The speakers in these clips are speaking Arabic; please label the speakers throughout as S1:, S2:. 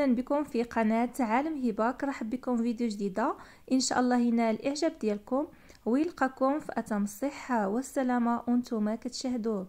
S1: اهلا بكم في قناة عالم هباك رحب بكم فيديو جديدة ان شاء الله ينال الاعجاب ديالكم ويلقاكم في اتم الصحة والسلامة وانتم كتشاهدوه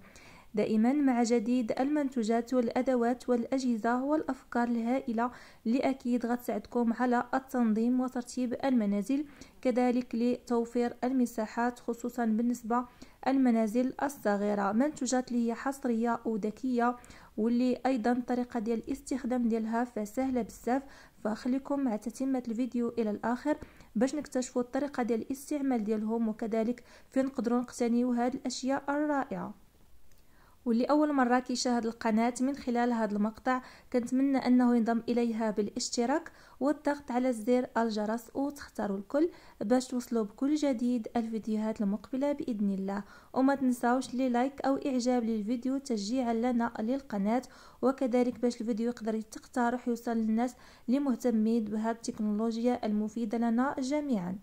S1: دائما مع جديد المنتوجات والأدوات والأجهزة والأفكار الهائلة اللي أكيد غتساعدكم على التنظيم وترتيب المنازل كذلك لتوفير المساحات خصوصا بالنسبة المنازل الصغيرة منتوجات اللي هي حصرية وذكية واللي ايضا الطريقه ديال الاستخدام ديالها فسهله بزاف فخليكم مع تتمه الفيديو الى الاخر باش نكتشفوا الطريقه ديال الاستعمال ديالهم وكذلك فين نقدروا نقتنيو هاد الاشياء الرائعه واللي أول مرة كيشاهد القناة من خلال هذا المقطع كنتمنى أنه ينضم إليها بالاشتراك والضغط على زر الجرس وتختاروا الكل باش توصلوا بكل جديد الفيديوهات المقبلة بإذن الله وما تنساوش لي لايك أو إعجاب للفيديو تشجيعا لنا للقناة وكذلك باش الفيديو يقدر يتقترح يوصل للناس اللي مهتمين بهذه التكنولوجيا المفيدة لنا جميعا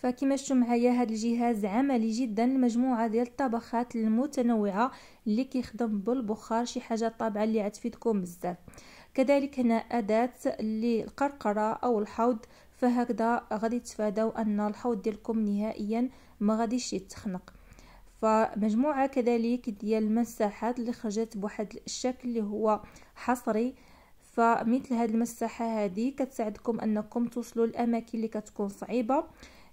S1: فكما شفتوا معايا هذا الجهاز عملي جدا مجموعه ديال الطبخات المتنوعه اللي كيخدم بالبخار شي حاجه طابعه اللي غتفيدكم بزاف كذلك هنا اداه للقرقره او الحوض فهكذا غادي تتفاداو ان الحوض ديالكم نهائيا ما غاديش يتخنق فمجموعه كذلك ديال المساحات اللي خرجت بواحد الشكل اللي هو حصري فمثل هذه المساحه هذه كتساعدكم انكم توصلوا الاماكن اللي كتكون صعيبه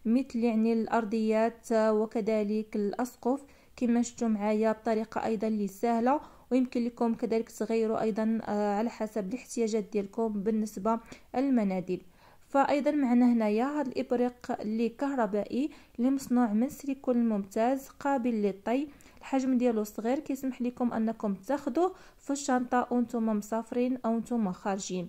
S1: مثل يعني الأرضيات آه، وكذلك الأسقف كما شفتوا معايا بطريقة أيضا اللي سهلة ويمكن لكم كذلك تغيروا أيضا آه، على حسب الاحتياجات ديالكم بالنسبة للمناديل فايضا معنا هنايا هذا الابريق اللي كهربائي اللي مصنوع من سيليكون ممتاز قابل للطي الحجم ديالو صغير كيسمح لكم انكم تاخذوه في الشنطه وانتم مسافرين او انتم خارجين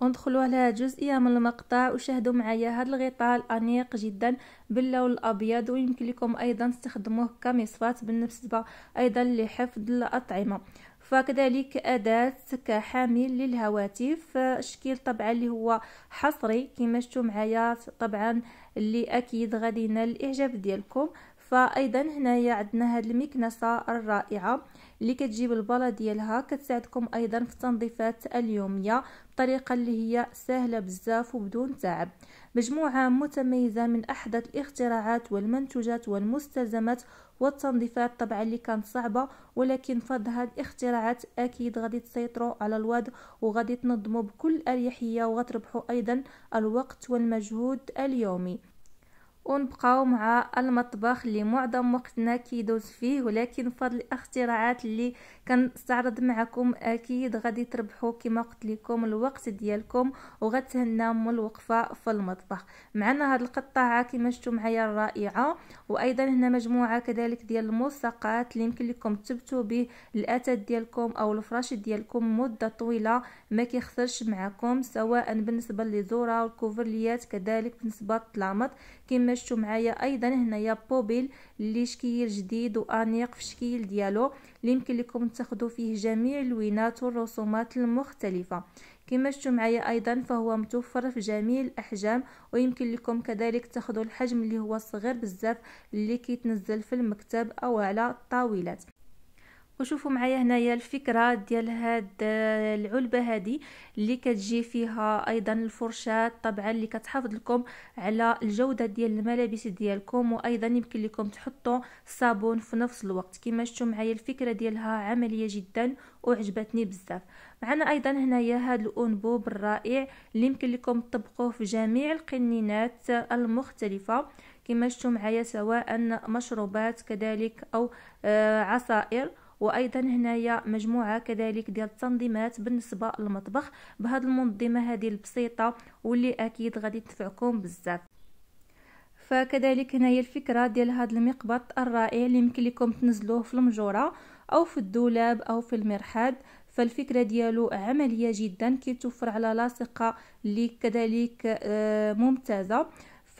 S1: وندخلوا على جزئيه من المقطع وشاهدوا معايا هذا الغطاء الانيق جدا باللون الابيض ويمكن لكم ايضا تستخدموه كمصفات بالنسبه ايضا لحفظ الاطعمه فكذلك أداة كحامل للهواتف الشكل طبعا اللي هو حصري كما شفتوا معايا طبعا اللي أكيد غادي ينال الإعجاب ديالكم فايضا هنايا عندنا هاد المكنسه الرائعه اللي كتجيب البلا ديالها كتساعدكم ايضا في التنظيفات اليوميه بطريقه اللي هي سهله بزاف وبدون تعب مجموعه متميزه من احدث الاختراعات والمنتوجات والمستلزمات والتنظيفات طبعا اللي كانت صعبه ولكن فض هاد الاختراعات اكيد غادي تسيطروا على الوضع وغادي تنظموا بكل اريحيه وغتربحوا ايضا الوقت والمجهود اليومي ونبقاو مع المطبخ اللي معظم وقتنا كيدوز فيه ولكن بفضل الاختراعات اللي كنستعرض معكم اكيد غادي تربحوا كما قلت لكم الوقت ديالكم وغتهناو من الوقفه في المطبخ معنا هاد القطاعه كما شفتوا معايا الرائعه وايضا هنا مجموعه كذلك ديال الملصقات اللي يمكن لكم تثبتوا به الاثاث ديالكم او الفراش ديالكم مده طويله ما كيخسرش معكم سواء بالنسبه للزوره والكوفرليات كذلك بالنسبه للطلامط كما دازتو معايا ايضا هنايا بوبيل اللي شكيل جديد وانيق في الشكل ديالو اللي يمكن لكم تاخذوا فيه جميع اللوينات والرسومات المختلفه كما شفتوا معايا ايضا فهو متوفر في جميع الاحجام ويمكن لكم كذلك تاخذوا الحجم اللي هو صغير بزاف اللي كيتنزل في المكتب او على الطاولات وشوفوا معايا هنايا الفكره ديال هاد آه، العلبه هذه اللي كتجي فيها ايضا الفرشات طبعا اللي كتحافظ لكم على الجوده ديال الملابس ديالكم وايضا يمكن لكم تحطوا الصابون في نفس الوقت كما شفتوا معايا الفكره ديالها عمليه جدا وعجبتني بزاف معنا ايضا هنايا هذا الانبوب الرائع اللي يمكن لكم تطبقوه في جميع القنينات المختلفه كما شفتوا معايا سواء مشروبات كذلك او آه، عصائر وايضا هنايا مجموعه كذلك ديال التنظيمات بالنسبه للمطبخ بهاد المنظمه هذه البسيطه واللي اكيد غادي تنفعكم بزاف فكذلك هنايا الفكره ديال هذا المقبط الرائع اللي يمكن لكم تنزلوه في المجوره او في الدولاب او في المرحاض فالفكره ديالو عمليه جدا كيتوفر على لاصقه اللي كذلك آه، ممتازه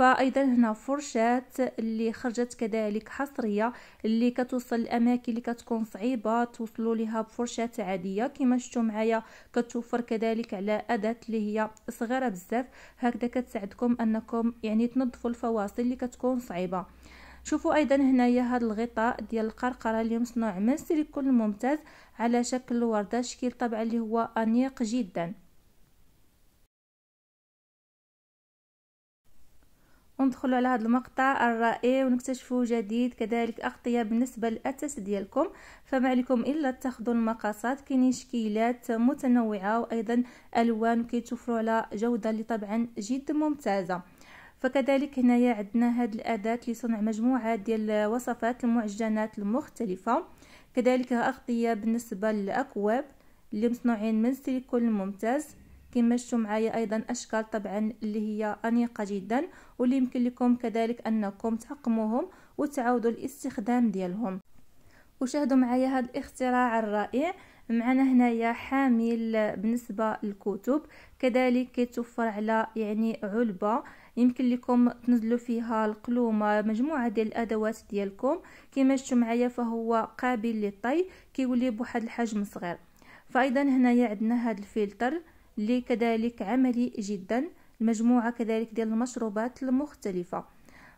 S1: فايضا هنا فرشات اللي خرجت كذلك حصريه اللي كتوصل الاماكن اللي كتكون صعيبه توصلوا لها بفرشات عاديه كما شفتوا معايا كتوفر كذلك على اداه اللي هي صغيره بزاف هكذا كتساعدكم انكم يعني تنظفوا الفواصل اللي كتكون صعيبه شوفوا ايضا هنايا هذا الغطاء ديال القرقره اللي مصنوع من سيليكون ممتاز على شكل ورده شكل طبعا اللي هو انيق جدا وندخلوا على هذا المقطع الرائع ونكتشفوا جديد كذلك أغطية بالنسبة للأتس ديالكم فما عليكم إلا تاخذوا المقاسات كاينين شكيلات متنوعة وأيضا ألوان كيتوفروا على جودة اللي طبعا جد ممتازة فكذلك هنايا عندنا هاد الأداة لصنع مجموعة ديال وصفات المعجنات المختلفة كذلك أغطية بالنسبة للأكواب اللي مصنوعين من سيليكون ممتاز كما شفتوا معايا ايضا اشكال طبعا اللي هي انيقه جدا واللي يمكن لكم كذلك انكم تعقموهم وتعاودوا الاستخدام ديالهم وشاهدوا معايا هذا الاختراع الرائع معنا هنايا حامل بالنسبه للكتب كذلك كيتوفر على يعني علبه يمكن لكم تنزلوا فيها القلومه مجموعه ديال الادوات ديالكم كما شفتوا معايا فهو قابل للطي كيولي بواحد الحجم صغير فايضا هنايا عندنا هذا الفلتر لكذلك عملي جدا المجموعة كذلك ديال المشروبات المختلفة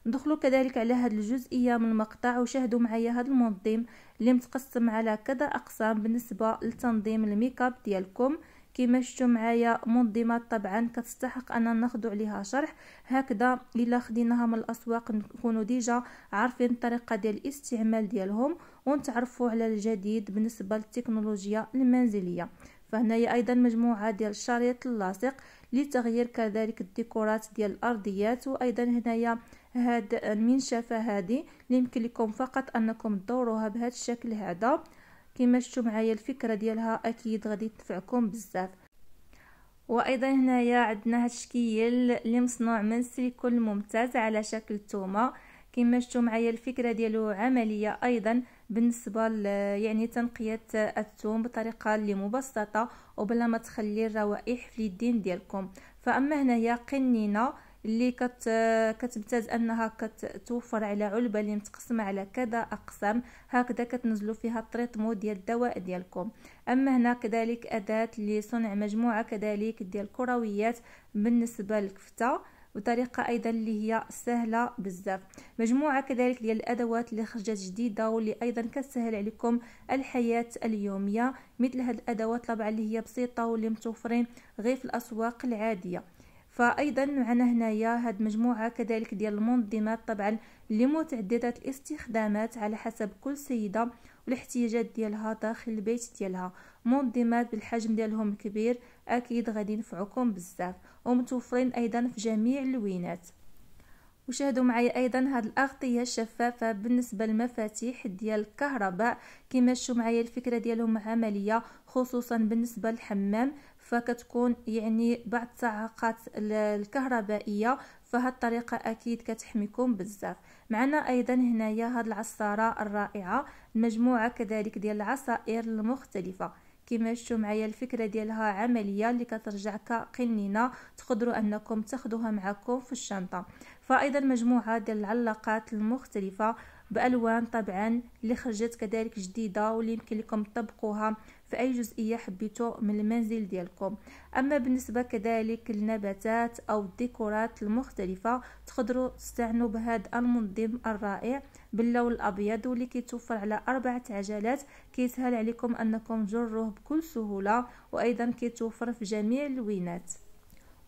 S1: ندخلوا كذلك على هذه الجزئية من المقطع وشاهدوا معايا هذا المنظيم اللي متقسم على كذا أقسام بالنسبة لتنظيم الميكاب ديالكم كما شفتوا معايا منظمات طبعا كتستحق اننا ناخذ عليها شرح هكذا الا خديناها من الاسواق نكونوا ديجا عارفين الطريقه ديال الاستعمال ديالهم ونتعرفوا على الجديد بالنسبه للتكنولوجيا المنزليه فهنايا ايضا مجموعه ديال الشريط اللاصق لتغيير كذلك الديكورات ديال الارضيات وايضا هنايا هاد المنشفه هذه اللي يمكن لكم فقط انكم تدوروها بهذا الشكل هذا كما شفتوا معايا الفكره ديالها اكيد غادي تنفعكم بزاف وايضا هنايا عندنا هاد الشكيل اللي مصنوع من سيليكون ممتاز على شكل تومه كما شفتوا معايا الفكره ديالو عمليه ايضا بالنسبه يعني تنقيه الثوم بطريقه اللي مبسطه وبلا ما تخلي الروائح في اليدين ديالكم فاما هنا هي قنينه اللي كت كتمتاز انها كتوفر على علبه اللي متقسمه على كذا اقسام هكذا كتنزلوا فيها الطريطمو ديال الدواء ديالكم اما هنا كذلك اداه لصنع مجموعه كذلك ديال الكرويات بالنسبه للكفته وطريقه ايضا اللي هي سهله بزاف مجموعه كذلك ديال الادوات اللي خرجت جديده واللي ايضا كتسهل عليكم الحياه اليوميه مثل هاد الادوات طبعا اللي هي بسيطه واللي متوفرين غير في الاسواق العاديه فايضا معنا هنايا هاد مجموعه كذلك ديال المنظمات طبعا لمتعدده الاستخدامات على حسب كل سيده والاحتياجات ديالها داخل البيت ديالها منظمات بالحجم ديالهم كبير اكيد غادي ينفعكم بزاف ومتوفرين ايضا في جميع اللوينات وشاهدوا معايا ايضا هاد الاغطيه الشفافه بالنسبه للمفاتيح ديال الكهرباء شفتوا معايا الفكره ديالهم عمليه خصوصا بالنسبه للحمام فكتكون يعني بعض التعاقات الكهربائيه فهاد الطريقه اكيد كتحميكم بزاف معنا ايضا هنايا هاد العصاره الرائعه مجموعه كذلك ديال العصائر المختلفه كما شفتوا معايا الفكره ديالها عمليه اللي كترجع كقنينه تقدروا انكم تاخذوها معكم في الشنطه فايضا مجموعه ديال العلاقات المختلفه بالوان طبعا اللي خرجت كذلك جديده واللي يمكن لكم تطبقوها في اي جزئيه حبيتو من المنزل ديالكم اما بالنسبه كذلك للنباتات او الديكورات المختلفه تقدروا تستعنوا بهذا المنظم الرائع باللون الابيض واللي كيتوفر على اربعه عجلات كيسهل عليكم انكم تجروه بكل سهوله وايضا كيتوفر في جميع اللوينات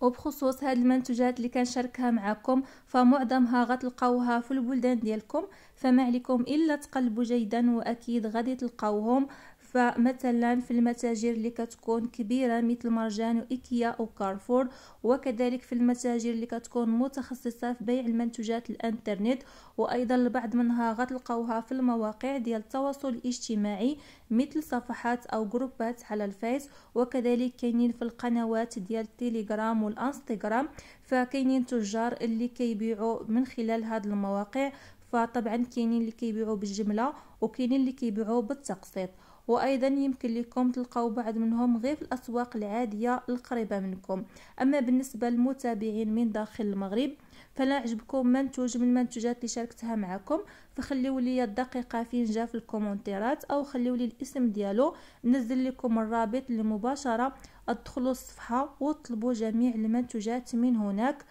S1: وبخصوص هاد المنتوجات اللي كنشاركها معكم فمعظمها غتلقاوها في البلدان ديالكم فما عليكم الا تقلبوا جيدا واكيد غادي تلقاوهم فمثلا في المتاجر اللي كتكون كبيرة مثل مرجان وإيكيا أو كارفور وكذلك في المتاجر اللي كتكون متخصصة في بيع المنتوجات الانترنت وأيضا البعض منها غتلقوها في المواقع ديال التواصل الاجتماعي مثل صفحات أو جروبات على الفيس وكذلك كاينين في القنوات ديال التليجرام والانستغرام فكاينين تجار اللي كيبيعوا من خلال هذه المواقع فطبعا كاينين اللي كيبيعوا بالجمله وكاينين اللي كيبيعوا بالتقسيط وايضا يمكن لكم تلقاو بعض منهم غير في الاسواق العاديه القريبه منكم اما بالنسبه للمتابعين من داخل المغرب فلا عجبكم منتوج من المنتوجات اللي شاركتها معكم فخليو لي الدقيقه فين جا في الكومنتيرات او خليو لي الاسم ديالو نزل لكم الرابط اللي مباشره ادخلوا الصفحه وطلبوا جميع المنتوجات من هناك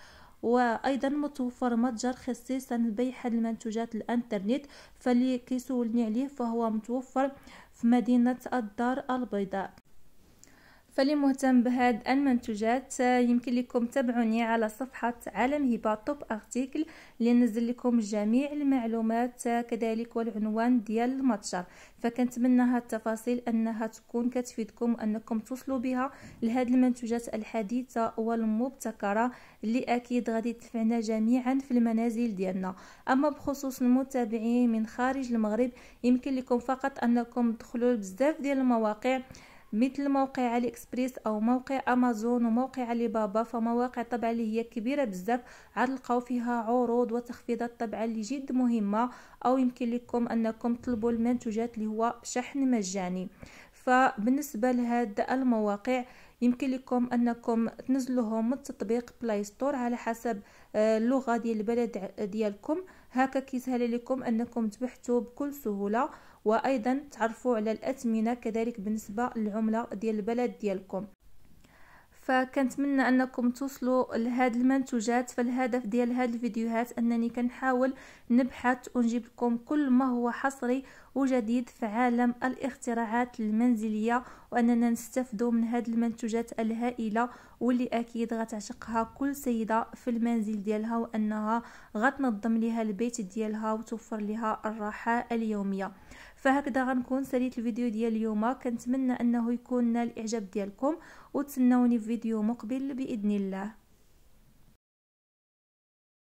S1: وايضا متوفر متجر خصيصا لبيع هذه المنتوجات الانترنت فاللي كيسولني عليه فهو متوفر في مدينة الدار البيضاء فاللي مهتم بهاد المنتوجات آه، يمكن لكم تابعوني على صفحة عالم هبة توب ارتيكل اللي نزل لكم جميع المعلومات آه، كذلك والعنوان ديال المتجر فكنتمنى هاد التفاصيل انها تكون كتفيدكم انكم توصلوا بها لهاد المنتوجات الحديثة والمبتكرة اللي اكيد غادي تنفعنا جميعا في المنازل ديالنا اما بخصوص المتابعين من خارج المغرب يمكن لكم فقط انكم تدخلوا بزاف ديال المواقع مثل موقع علي اكسبريس او موقع امازون وموقع علي بابا فمواقع طبعا اللي هي كبيره بزاف عاد لقاو فيها عروض وتخفيضات طبعا اللي جد مهمه او يمكن لكم انكم تطلبوا المنتوجات اللي هو شحن مجاني فبالنسبه لهاد المواقع يمكن لكم انكم تنزلوهم من تطبيق بلاي ستور على حسب آه، اللغه ديال البلد ديالكم هكا كيسهل لكم انكم تبحثوا بكل سهوله وايضا تعرفوا على الاثمنه كذلك بالنسبه للعمله ديال البلد ديالكم فكنتمنى انكم توصلوا لهاد المنتوجات فالهدف ديال هاد الفيديوهات انني كنحاول نبحث ونجيب لكم كل ما هو حصري وجديد في عالم الاختراعات المنزلية وأننا نستفد من هذه المنتوجات الهائلة واللي أكيد غتعشقها كل سيدة في المنزل ديالها وأنها غتنظم لها البيت ديالها وتوفر لها الراحة اليومية فهكذا غنكون ساليت الفيديو ديال اليوم كنتمنى أنه يكون نال الإعجاب ديالكم وتسنوني في فيديو مقبل بإذن الله